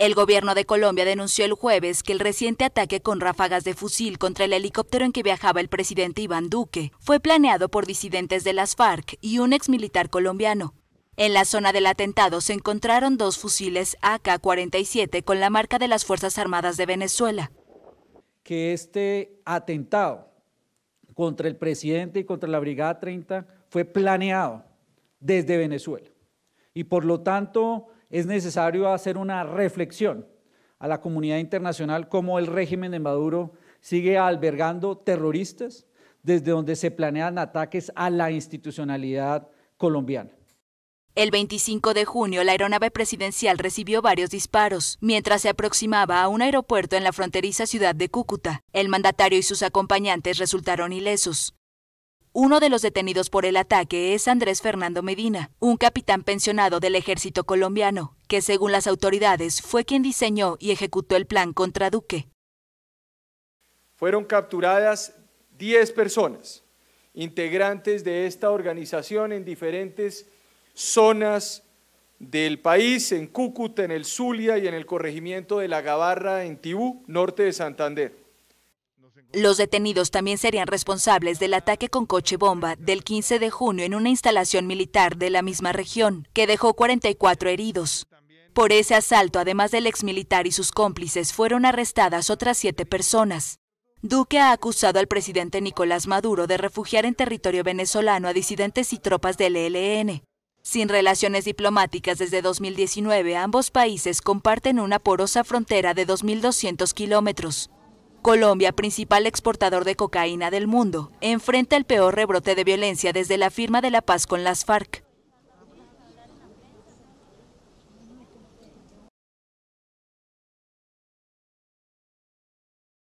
El gobierno de Colombia denunció el jueves que el reciente ataque con ráfagas de fusil contra el helicóptero en que viajaba el presidente Iván Duque fue planeado por disidentes de las FARC y un exmilitar colombiano. En la zona del atentado se encontraron dos fusiles AK-47 con la marca de las Fuerzas Armadas de Venezuela. Que este atentado contra el presidente y contra la Brigada 30 fue planeado desde Venezuela. Y por lo tanto, es necesario hacer una reflexión a la comunidad internacional cómo el régimen de Maduro sigue albergando terroristas desde donde se planean ataques a la institucionalidad colombiana. El 25 de junio, la aeronave presidencial recibió varios disparos mientras se aproximaba a un aeropuerto en la fronteriza ciudad de Cúcuta. El mandatario y sus acompañantes resultaron ilesos. Uno de los detenidos por el ataque es Andrés Fernando Medina, un capitán pensionado del ejército colombiano, que según las autoridades fue quien diseñó y ejecutó el plan contra Duque. Fueron capturadas 10 personas, integrantes de esta organización en diferentes zonas del país, en Cúcuta, en el Zulia y en el corregimiento de La Gabarra, en Tibú, norte de Santander. Los detenidos también serían responsables del ataque con coche bomba del 15 de junio en una instalación militar de la misma región, que dejó 44 heridos. Por ese asalto, además del exmilitar y sus cómplices, fueron arrestadas otras siete personas. Duque ha acusado al presidente Nicolás Maduro de refugiar en territorio venezolano a disidentes y tropas del ELN. Sin relaciones diplomáticas desde 2019, ambos países comparten una porosa frontera de 2.200 kilómetros. Colombia, principal exportador de cocaína del mundo, enfrenta el peor rebrote de violencia desde la firma de la paz con las FARC.